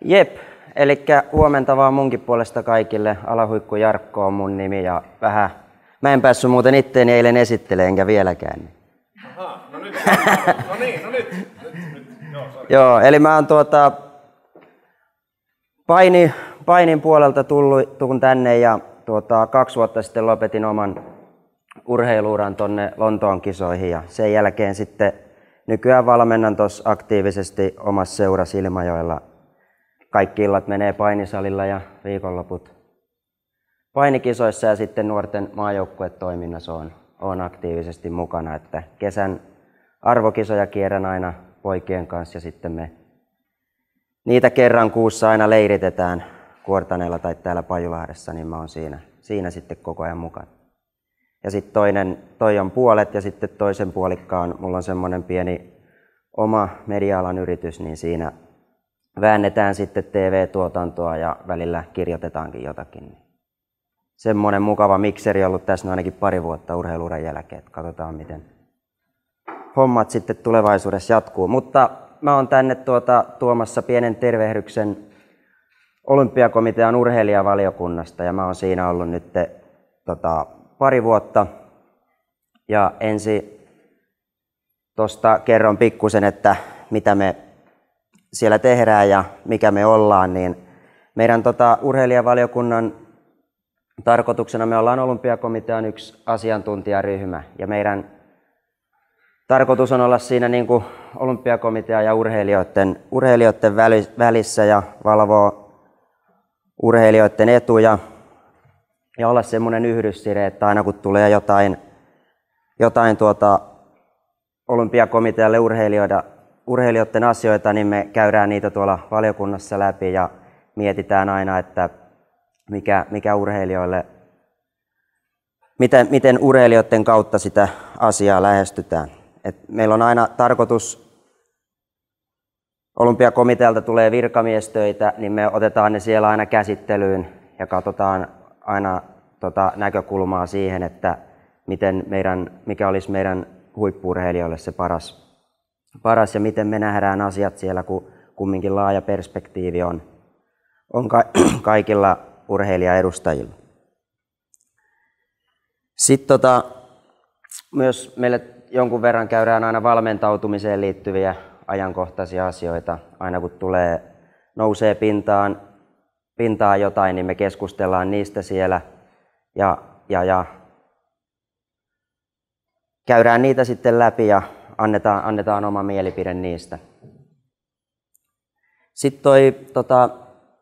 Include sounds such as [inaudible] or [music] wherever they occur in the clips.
Jep, eli huomenta vaan munkin puolesta kaikille. Alahuikku Jarkko on mun nimi ja vähän... Mä en päässyt muuten itteeni eilen esittelemään, enkä vieläkään. Aha, no nyt. [laughs] No niin, no nyt. nyt, nyt. Joo, Joo, eli mä oon tuota... Paini, painin puolelta tullut, tullut tänne ja tuota, kaksi vuotta sitten lopetin oman urheiluuran tonne Lontoon kisoihin ja sen jälkeen sitten nykyään valmennan tuossa aktiivisesti omassa seurasilmajoilla Ilmajoella kaikki illat menee painisalilla ja viikonloput painikisoissa ja sitten nuorten maajoukkuetoiminnassa on, on aktiivisesti mukana. Että kesän arvokisoja kierrän aina poikien kanssa ja sitten me niitä kerran kuussa aina leiritetään Kuortaneella tai täällä Pajulahdessa, niin mä oon siinä, siinä sitten koko ajan mukana. Ja sitten toinen, toi on puolet ja sitten toisen puolikkaan, mulla on semmoinen pieni oma media yritys, niin siinä väännetään sitten TV-tuotantoa ja välillä kirjoitetaankin jotakin. Semmoinen mukava mikseri ollut tässä ainakin pari vuotta urheiluuden jälkeen, että katsotaan miten hommat sitten tulevaisuudessa jatkuu. Mutta mä oon tänne tuota, tuomassa pienen tervehdyksen olympiakomitean urheilijavaliokunnasta ja mä oon siinä ollut nyt tota, pari vuotta. Ja ensi tuosta kerron pikkusen, että mitä me siellä tehdään ja mikä me ollaan, niin meidän tota, urheilijavaliokunnan tarkoituksena me ollaan olympiakomitean yksi asiantuntijaryhmä ja meidän tarkoitus on olla siinä niin kuin olympiakomitea ja urheilijoiden, urheilijoiden välissä ja valvoa urheilijoiden etuja ja olla semmoinen yhdyssire, että aina kun tulee jotain, jotain tuota, olympiakomitealle urheilijoida urheilijoiden asioita, niin me käydään niitä tuolla valiokunnassa läpi ja mietitään aina, että mikä, mikä urheilijoille, miten, miten urheilijoiden kautta sitä asiaa lähestytään. Et meillä on aina tarkoitus, olympiakomitealta tulee virkamiestöitä, niin me otetaan ne siellä aina käsittelyyn ja katsotaan aina tota näkökulmaa siihen, että miten meidän, mikä olisi meidän huippurheilijoille se paras paras ja miten me nähdään asiat siellä, kun kumminkin laaja perspektiivi on, on ka- [clears throat] kaikilla urheilijaedustajilla. Sitten tota, myös meille jonkun verran käydään aina valmentautumiseen liittyviä ajankohtaisia asioita. Aina kun tulee, nousee pintaan, pintaan jotain, niin me keskustellaan niistä siellä ja, ja, ja käydään niitä sitten läpi ja annetaan, annetaan oma mielipide niistä. Sitten toi, tota,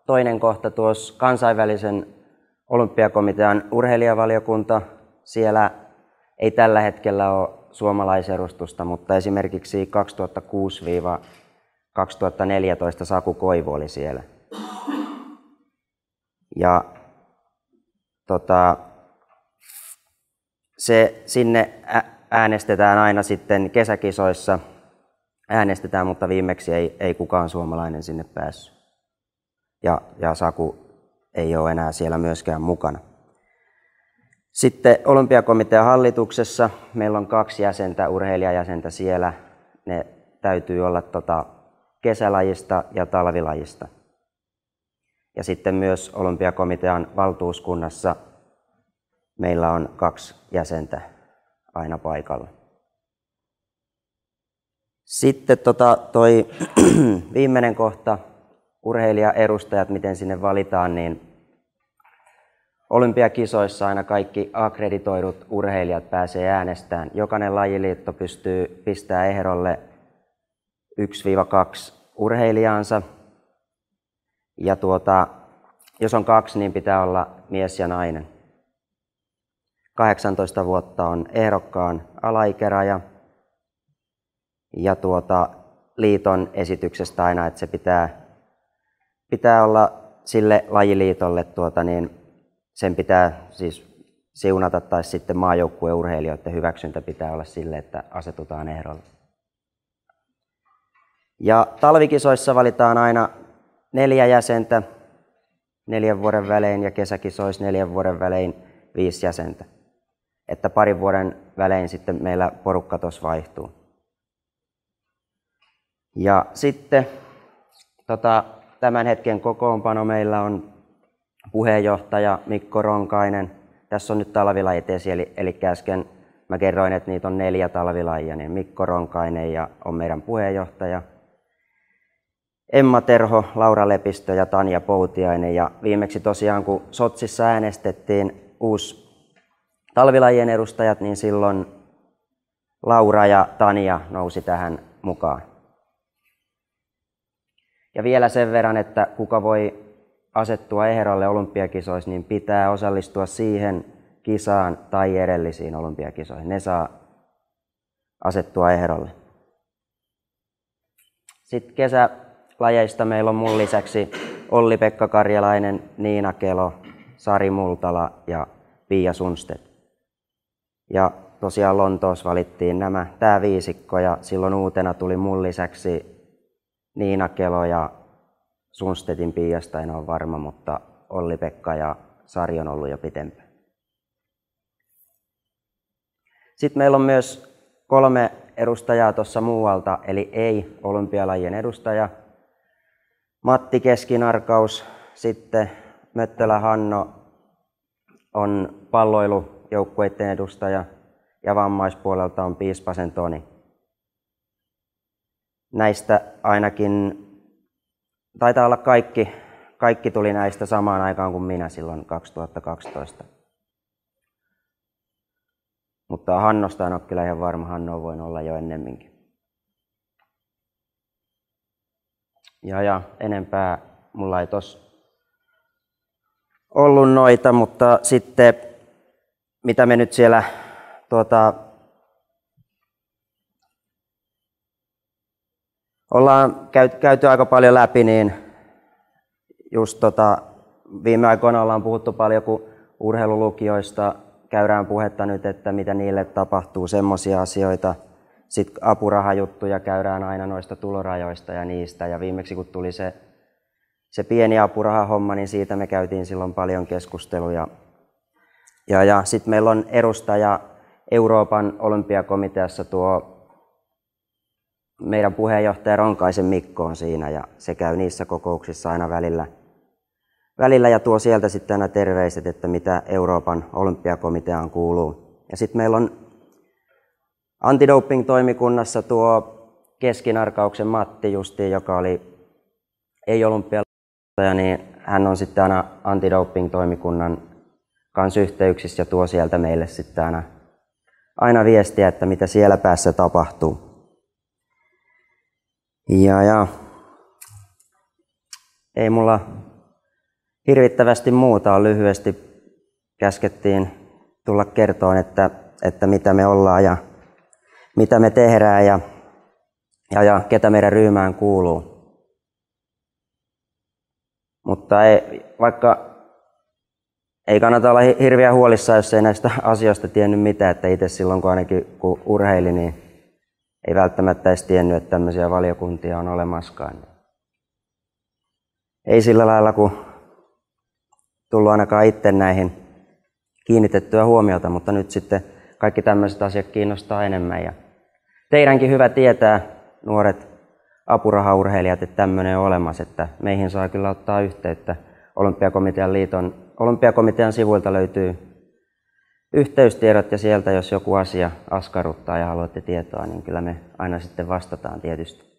toinen kohta tuossa kansainvälisen olympiakomitean urheilijavaliokunta. Siellä ei tällä hetkellä ole suomalaisedustusta, mutta esimerkiksi 2006-2014 Saku Koivu oli siellä. Ja tota, se sinne äänestetään aina sitten kesäkisoissa, äänestetään, mutta viimeksi ei, ei kukaan suomalainen sinne päässyt. Ja, ja Saku ei ole enää siellä myöskään mukana. Sitten olympiakomitean hallituksessa meillä on kaksi jäsentä, urheilijajäsentä siellä. Ne täytyy olla tota kesälajista ja talvilajista. Ja sitten myös olympiakomitean valtuuskunnassa meillä on kaksi jäsentä, aina paikalla. Sitten tota, toi [clears throat] viimeinen kohta, urheilijaedustajat, miten sinne valitaan, niin olympiakisoissa aina kaikki akkreditoidut urheilijat pääsee äänestään. Jokainen lajiliitto pystyy pistämään ehdolle 1-2 urheilijaansa. Ja tuota, jos on kaksi, niin pitää olla mies ja nainen. 18 vuotta on ehdokkaan alaikäraja. Ja tuota, liiton esityksestä aina, että se pitää, pitää olla sille lajiliitolle, tuota, niin sen pitää siis siunata tai sitten maajoukkueen urheilijoiden hyväksyntä pitää olla sille, että asetutaan ehdolle. Ja talvikisoissa valitaan aina neljä jäsentä neljän vuoden välein ja kesäkisoissa neljän vuoden välein viisi jäsentä että parin vuoden välein sitten meillä porukka tuossa vaihtuu. Ja sitten tota, tämän hetken kokoonpano meillä on puheenjohtaja Mikko Ronkainen. Tässä on nyt talvilajit esiin, eli, eli äsken mä kerroin, että niitä on neljä talvilajia, niin Mikko Ronkainen ja on meidän puheenjohtaja. Emma Terho, Laura Lepistö ja Tanja Poutiainen. Ja viimeksi tosiaan, kun Sotsissa äänestettiin uusi talvilajien edustajat, niin silloin Laura ja Tania nousi tähän mukaan. Ja vielä sen verran, että kuka voi asettua ehdolle olympiakisoissa, niin pitää osallistua siihen kisaan tai edellisiin olympiakisoihin. Ne saa asettua ehdolle. Sitten kesälajeista meillä on mun lisäksi Olli-Pekka Karjalainen, Niina Kelo, Sari Multala ja Pia Sunstedt. Ja tosiaan Lontoossa valittiin nämä, tämä viisikko ja silloin uutena tuli mun lisäksi Niina Kelo ja Sunstetin piiasta, en ole varma, mutta Olli-Pekka ja Sari on ollut jo pitempään. Sitten meillä on myös kolme edustajaa tuossa muualta, eli ei olympialajien edustaja. Matti Keskinarkaus, sitten Möttölä Hanno on palloilu joukkueiden edustaja ja vammaispuolelta on Piispasen Toni. Näistä ainakin, taitaa olla kaikki, kaikki tuli näistä samaan aikaan kuin minä silloin 2012. Mutta Hannosta en ole kyllä ihan varma, Hanno voin olla jo ennemminkin. Ja, ja enempää mulla ei tos ollut noita, mutta sitten mitä me nyt siellä tuota, ollaan käyty aika paljon läpi, niin just tuota, viime aikoina ollaan puhuttu paljon, kun urheilulukioista käydään puhetta nyt, että mitä niille tapahtuu, semmoisia asioita. Sitten apurahajuttuja käydään aina noista tulorajoista ja niistä. Ja viimeksi kun tuli se, se pieni apurahahomma, niin siitä me käytiin silloin paljon keskusteluja ja, ja sitten meillä on edustaja Euroopan olympiakomiteassa tuo meidän puheenjohtaja Ronkaisen Mikko on siinä ja se käy niissä kokouksissa aina välillä, välillä ja tuo sieltä sitten aina terveiset, että mitä Euroopan olympiakomiteaan kuuluu. Ja sitten meillä on antidoping-toimikunnassa tuo keskinarkauksen Matti Justi, joka oli ei olympialainen, niin hän on sitten aina antidoping-toimikunnan kanssa yhteyksissä ja tuo sieltä meille sitten aina, aina viestiä, että mitä siellä päässä tapahtuu. Ja, ja ei mulla hirvittävästi muuta on lyhyesti käskettiin tulla kertoon, että, että mitä me ollaan ja mitä me tehdään ja, ja, ja ketä meidän ryhmään kuuluu. Mutta ei, vaikka ei kannata olla hirveän huolissaan, jos ei näistä asioista tiennyt mitään. Että itse silloin, kun ainakin kun urheili, niin ei välttämättä edes tiennyt, että tämmöisiä valiokuntia on olemaskaan. Ei sillä lailla, kun tullut ainakaan itse näihin kiinnitettyä huomiota, mutta nyt sitten kaikki tämmöiset asiat kiinnostaa enemmän. Ja teidänkin hyvä tietää, nuoret apurahaurheilijat, että tämmöinen on olemassa, että meihin saa kyllä ottaa yhteyttä Olympiakomitean liiton Olympiakomitean sivuilta löytyy yhteystiedot ja sieltä, jos joku asia askarruttaa ja haluatte tietoa, niin kyllä me aina sitten vastataan tietysti.